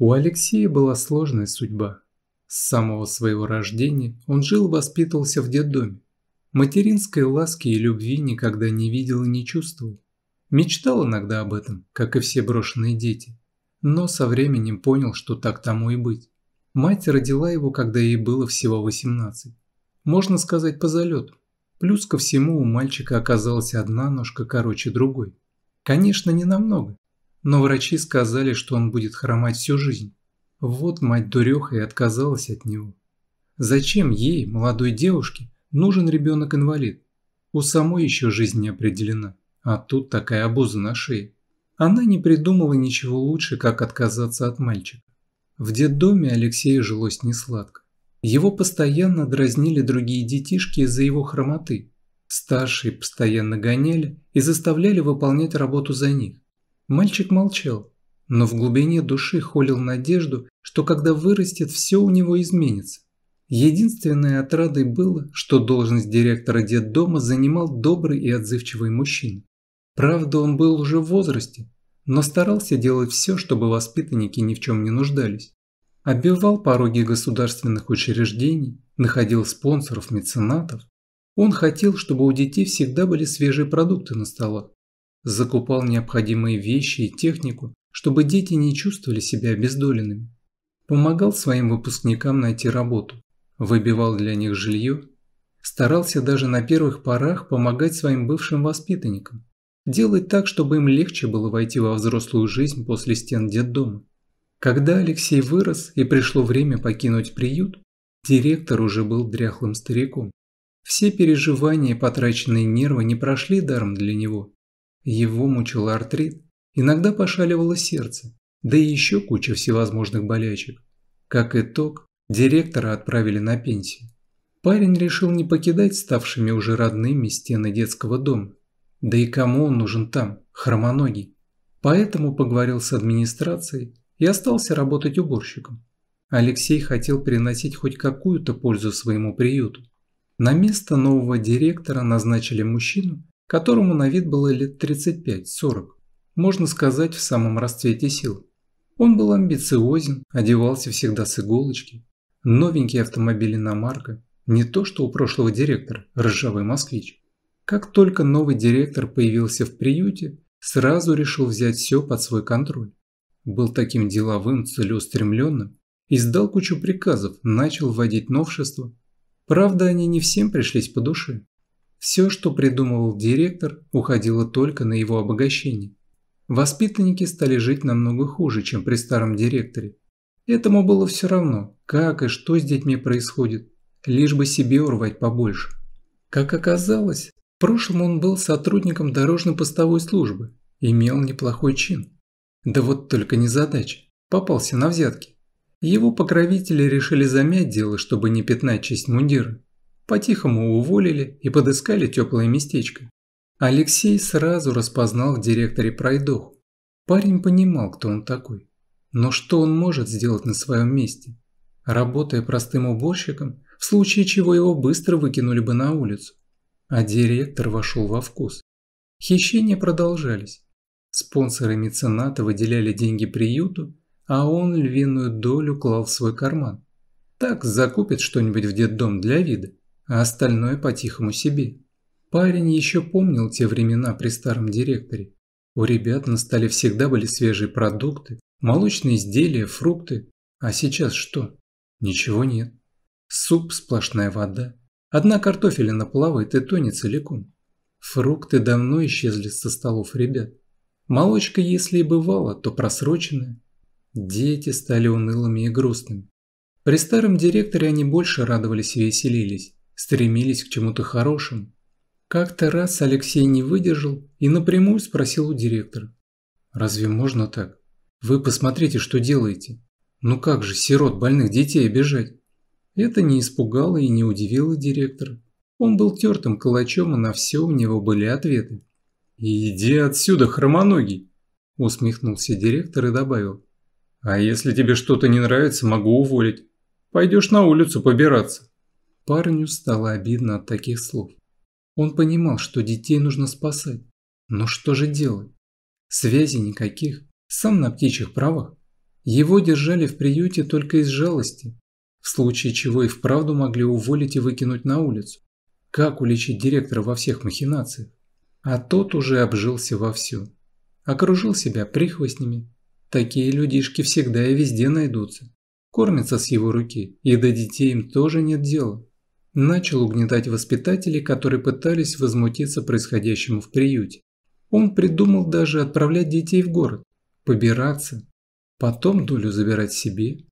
У Алексея была сложная судьба. С самого своего рождения он жил и воспитывался в детдоме. Материнской ласки и любви никогда не видел и не чувствовал. Мечтал иногда об этом, как и все брошенные дети. Но со временем понял, что так тому и быть. Мать родила его, когда ей было всего 18. Можно сказать, по залету. Плюс ко всему у мальчика оказалась одна ножка короче другой. Конечно, не намного, но врачи сказали, что он будет хромать всю жизнь. Вот мать дуреха и отказалась от него. Зачем ей, молодой девушке, нужен ребенок-инвалид? У самой еще жизнь не определена, а тут такая обуза на шее. Она не придумала ничего лучше, как отказаться от мальчика. В детдоме Алексею жилось несладко. Его постоянно дразнили другие детишки из-за его хромоты. Старшие постоянно гоняли и заставляли выполнять работу за них. Мальчик молчал, но в глубине души холил надежду, что когда вырастет, все у него изменится. Единственной отрадой было, что должность директора детдома занимал добрый и отзывчивый мужчина. Правда, он был уже в возрасте, но старался делать все, чтобы воспитанники ни в чем не нуждались. Оббивал пороги государственных учреждений, находил спонсоров, меценатов. Он хотел, чтобы у детей всегда были свежие продукты на столах закупал необходимые вещи и технику, чтобы дети не чувствовали себя обездоленными. Помогал своим выпускникам найти работу, выбивал для них жилье, старался даже на первых порах помогать своим бывшим воспитанникам, делать так, чтобы им легче было войти во взрослую жизнь после стен детдома. Когда Алексей вырос и пришло время покинуть приют, директор уже был дряхлым стариком. Все переживания и потраченные нервы не прошли даром для него. Его мучил артрит, иногда пошаливало сердце, да и еще куча всевозможных болячек. Как итог, директора отправили на пенсию. Парень решил не покидать ставшими уже родными стены детского дома. Да и кому он нужен там, хромоногий? Поэтому поговорил с администрацией и остался работать уборщиком. Алексей хотел приносить хоть какую-то пользу своему приюту. На место нового директора назначили мужчину, которому на вид было лет 35-40, можно сказать, в самом расцвете сил. Он был амбициозен, одевался всегда с иголочки. новенькие автомобили на иномарка, не то что у прошлого директора, ржавый москвич. Как только новый директор появился в приюте, сразу решил взять все под свой контроль. Был таким деловым, целеустремленным, издал кучу приказов, начал вводить новшества. Правда, они не всем пришлись по душе. Все, что придумывал директор, уходило только на его обогащение. Воспитанники стали жить намного хуже, чем при старом директоре. Этому было все равно, как и что с детьми происходит, лишь бы себе урвать побольше. Как оказалось, в прошлом он был сотрудником дорожно-постовой службы, имел неплохой чин. Да вот только не задача, попался на взятки. Его покровители решили замять дело, чтобы не пятнать честь мундира. По-тихому уволили и подыскали теплое местечко. Алексей сразу распознал в директоре пройдоху. Парень понимал, кто он такой. Но что он может сделать на своем месте? Работая простым уборщиком, в случае чего его быстро выкинули бы на улицу. А директор вошел во вкус. Хищения продолжались. спонсоры мецената выделяли деньги приюту, а он львиную долю клал в свой карман. Так закупит что-нибудь в детдом для вида а остальное по-тихому себе. Парень еще помнил те времена при старом директоре. У ребят на столе всегда были свежие продукты, молочные изделия, фрукты. А сейчас что? Ничего нет. Суп, сплошная вода. Одна картофелина плавает и тонет целиком. Фрукты давно исчезли со столов ребят. Молочка, если и бывала, то просроченная. Дети стали унылыми и грустными. При старом директоре они больше радовались и веселились стремились к чему-то хорошему. Как-то раз Алексей не выдержал и напрямую спросил у директора. «Разве можно так? Вы посмотрите, что делаете. Ну как же сирот больных детей обижать?» Это не испугало и не удивило директора. Он был тертым калачом, и на все у него были ответы. «Иди отсюда, хромоногий!» – усмехнулся директор и добавил. «А если тебе что-то не нравится, могу уволить. Пойдешь на улицу побираться». Парню стало обидно от таких слов. Он понимал, что детей нужно спасать. Но что же делать? Связи никаких. Сам на птичьих правах. Его держали в приюте только из жалости, в случае чего и вправду могли уволить и выкинуть на улицу. Как уличить директора во всех махинациях? А тот уже обжился вовсю. Окружил себя прихвостнями. Такие людишки всегда и везде найдутся. Кормятся с его руки, и до детей им тоже нет дела начал угнетать воспитателей, которые пытались возмутиться происходящему в приюте. Он придумал даже отправлять детей в город, побираться, потом долю забирать себе.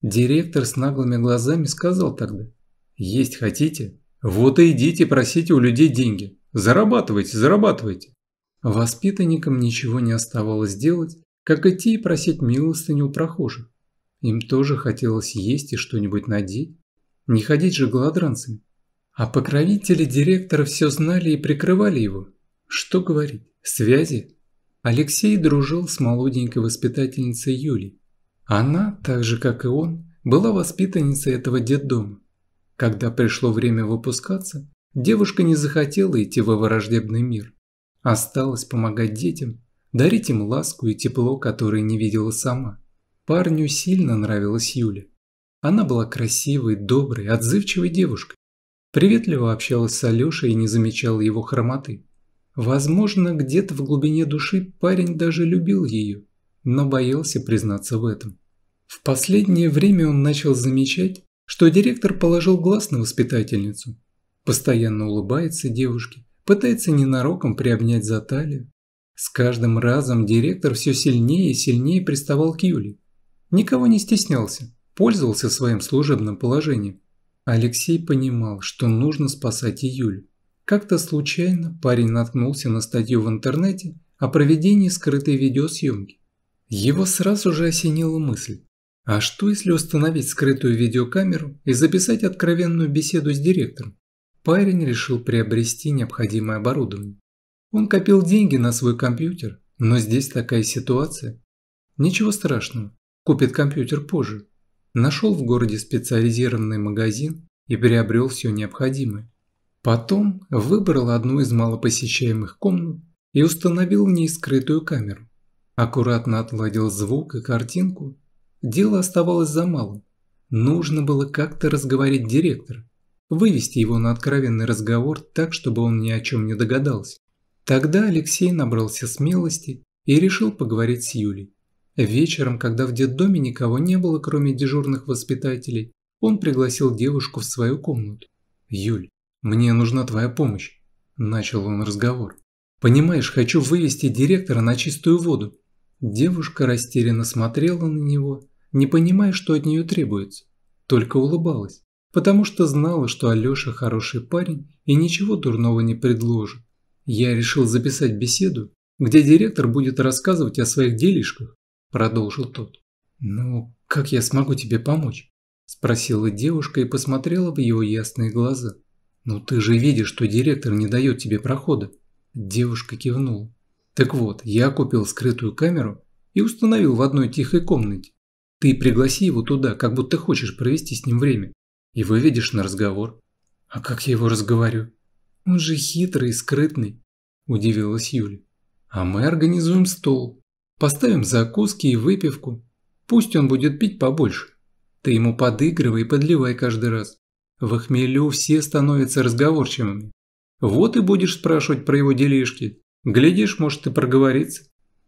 Директор с наглыми глазами сказал тогда, «Есть хотите? Вот и идите просите у людей деньги. Зарабатывайте, зарабатывайте». Воспитанникам ничего не оставалось делать, как идти и просить милостыню у прохожих. Им тоже хотелось есть и что-нибудь надеть. Не ходить же голодранцами. А покровители директора все знали и прикрывали его. Что говорить, связи? Алексей дружил с молоденькой воспитательницей Юлей. Она, так же как и он, была воспитанницей этого детдома. Когда пришло время выпускаться, девушка не захотела идти во враждебный мир. Осталось помогать детям, дарить им ласку и тепло, которое не видела сама. Парню сильно нравилась Юля. Она была красивой, доброй, отзывчивой девушкой. Приветливо общалась с Алешей и не замечала его хромоты. Возможно, где-то в глубине души парень даже любил ее, но боялся признаться в этом. В последнее время он начал замечать, что директор положил глаз на воспитательницу. Постоянно улыбается девушке, пытается ненароком приобнять за талию. С каждым разом директор все сильнее и сильнее приставал к Юле. Никого не стеснялся, пользовался своим служебным положением. Алексей понимал, что нужно спасать июль. Как-то случайно парень наткнулся на статью в интернете о проведении скрытой видеосъемки. Его сразу же осенила мысль. А что если установить скрытую видеокамеру и записать откровенную беседу с директором? Парень решил приобрести необходимое оборудование. Он копил деньги на свой компьютер, но здесь такая ситуация. Ничего страшного, купит компьютер позже нашел в городе специализированный магазин и приобрел все необходимое. Потом выбрал одну из малопосещаемых комнат и установил в ней скрытую камеру. Аккуратно отладил звук и картинку. Дело оставалось за малым. Нужно было как-то разговорить директора, вывести его на откровенный разговор так, чтобы он ни о чем не догадался. Тогда Алексей набрался смелости и решил поговорить с Юлей. Вечером, когда в детдоме никого не было, кроме дежурных воспитателей, он пригласил девушку в свою комнату. «Юль, мне нужна твоя помощь», – начал он разговор. «Понимаешь, хочу вывести директора на чистую воду». Девушка растерянно смотрела на него, не понимая, что от нее требуется, только улыбалась, потому что знала, что Алеша хороший парень и ничего дурного не предложит. Я решил записать беседу, где директор будет рассказывать о своих делишках продолжил тот. «Ну, как я смогу тебе помочь?» – спросила девушка и посмотрела в его ясные глаза. «Ну ты же видишь, что директор не дает тебе прохода». Девушка кивнула. «Так вот, я купил скрытую камеру и установил в одной тихой комнате. Ты пригласи его туда, как будто хочешь провести с ним время, и выведешь на разговор». «А как я его разговорю?» «Он же хитрый и скрытный», – удивилась Юля. «А мы организуем стол, Поставим закуски и выпивку. Пусть он будет пить побольше. Ты ему подыгрывай и подливай каждый раз. В хмелю все становятся разговорчивыми. Вот и будешь спрашивать про его делишки. Глядишь, может, и проговорится.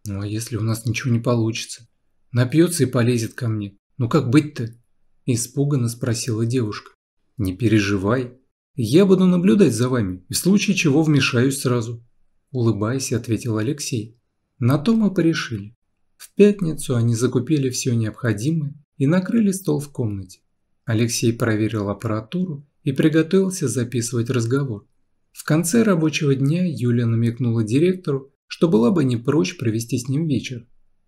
Ну а если у нас ничего не получится? Напьется и полезет ко мне. Ну как быть-то? Испуганно спросила девушка. Не переживай. Я буду наблюдать за вами, и в случае чего вмешаюсь сразу. Улыбаясь, ответил Алексей. На то мы порешили. В пятницу они закупили все необходимое и накрыли стол в комнате. Алексей проверил аппаратуру и приготовился записывать разговор. В конце рабочего дня Юля намекнула директору, что была бы не прочь провести с ним вечер.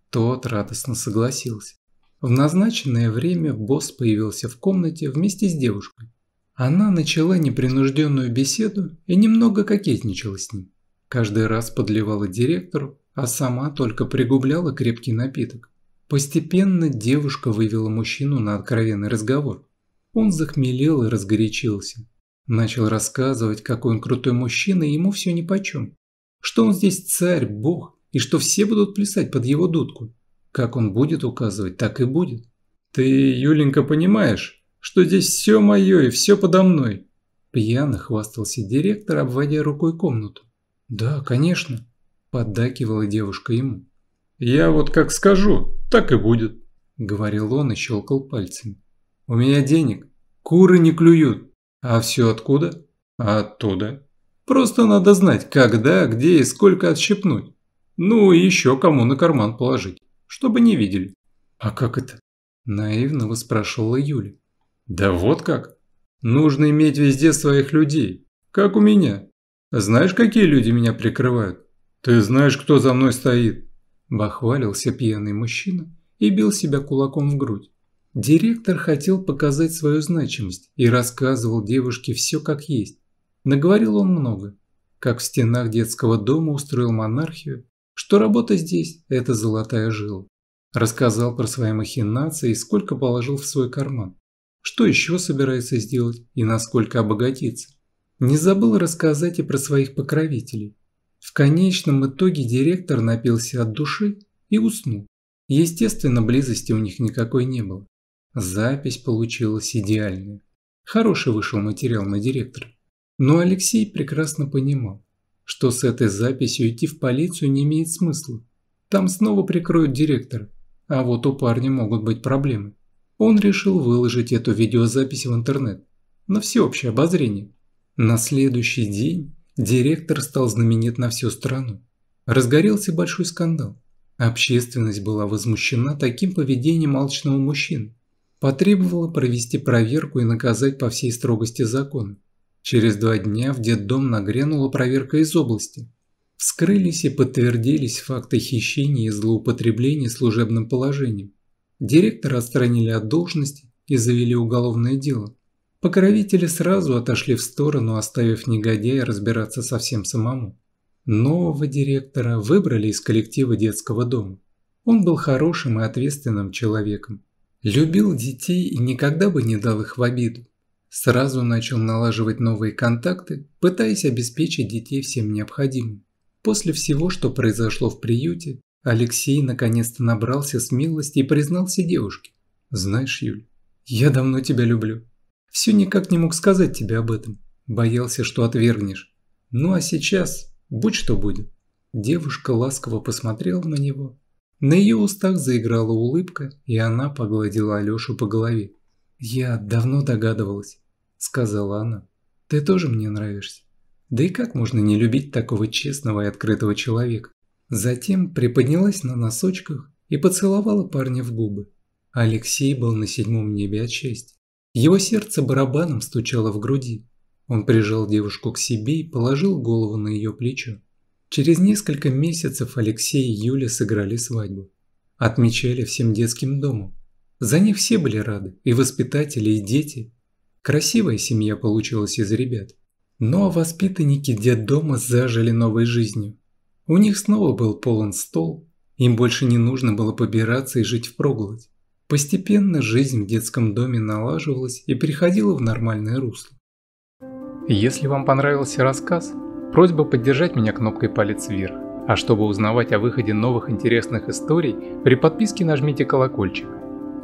Тот радостно согласился. В назначенное время босс появился в комнате вместе с девушкой. Она начала непринужденную беседу и немного кокетничала с ним. Каждый раз подливала директору, а сама только пригубляла крепкий напиток. Постепенно девушка вывела мужчину на откровенный разговор. Он захмелел и разгорячился. Начал рассказывать, какой он крутой мужчина, и ему все нипочем. Что он здесь царь, бог, и что все будут плясать под его дудку. Как он будет указывать, так и будет. «Ты, Юленька, понимаешь, что здесь все мое и все подо мной?» Пьяно хвастался директор, обводя рукой комнату. «Да, конечно», – поддакивала девушка ему. «Я вот как скажу, так и будет», – говорил он и щелкал пальцами. «У меня денег. Куры не клюют. А все откуда?» «Оттуда. Просто надо знать, когда, где и сколько отщипнуть. Ну и еще кому на карман положить, чтобы не видели». «А как это?» – наивно воспрашивала Юля. «Да вот как. Нужно иметь везде своих людей, как у меня. Знаешь, какие люди меня прикрывают? «Ты знаешь, кто за мной стоит?» – бахвалился пьяный мужчина и бил себя кулаком в грудь. Директор хотел показать свою значимость и рассказывал девушке все как есть. Наговорил он много, как в стенах детского дома устроил монархию, что работа здесь – это золотая жила. Рассказал про свои махинации и сколько положил в свой карман, что еще собирается сделать и насколько обогатиться. Не забыл рассказать и про своих покровителей, в конечном итоге директор напился от души и уснул. Естественно, близости у них никакой не было. Запись получилась идеальная. Хороший вышел материал на директора. Но Алексей прекрасно понимал, что с этой записью идти в полицию не имеет смысла. Там снова прикроют директора, а вот у парня могут быть проблемы. Он решил выложить эту видеозапись в интернет на всеобщее обозрение. На следующий день Директор стал знаменит на всю страну. Разгорелся большой скандал. Общественность была возмущена таким поведением алчного мужчин. Потребовала провести проверку и наказать по всей строгости закона. Через два дня в детдом нагрянула проверка из области. Вскрылись и подтвердились факты хищения и злоупотребления служебным положением. Директора отстранили от должности и завели уголовное дело. Покровители сразу отошли в сторону, оставив негодяя разбираться совсем самому. Нового директора выбрали из коллектива детского дома. Он был хорошим и ответственным человеком. Любил детей и никогда бы не дал их в обиду. Сразу начал налаживать новые контакты, пытаясь обеспечить детей всем необходимым. После всего, что произошло в приюте, Алексей наконец-то набрался смелости и признался девушке. «Знаешь, Юль, я давно тебя люблю. Все никак не мог сказать тебе об этом. Боялся, что отвергнешь. Ну а сейчас, будь что будет. Девушка ласково посмотрела на него. На ее устах заиграла улыбка, и она погладила Алёшу по голове. «Я давно догадывалась», – сказала она. «Ты тоже мне нравишься». Да и как можно не любить такого честного и открытого человека? Затем приподнялась на носочках и поцеловала парня в губы. Алексей был на седьмом небе от счастья. Его сердце барабаном стучало в груди. Он прижал девушку к себе и положил голову на ее плечо. Через несколько месяцев Алексей и Юля сыграли свадьбу. Отмечали всем детским домом. За них все были рады, и воспитатели, и дети. Красивая семья получилась из ребят. Но воспитанники детдома зажили новой жизнью. У них снова был полон стол, им больше не нужно было побираться и жить впроголодь. Постепенно жизнь в детском доме налаживалась и переходила в нормальное русло. Если вам понравился рассказ, просьба поддержать меня кнопкой палец вверх. А чтобы узнавать о выходе новых интересных историй, при подписке нажмите колокольчик.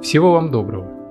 Всего вам доброго!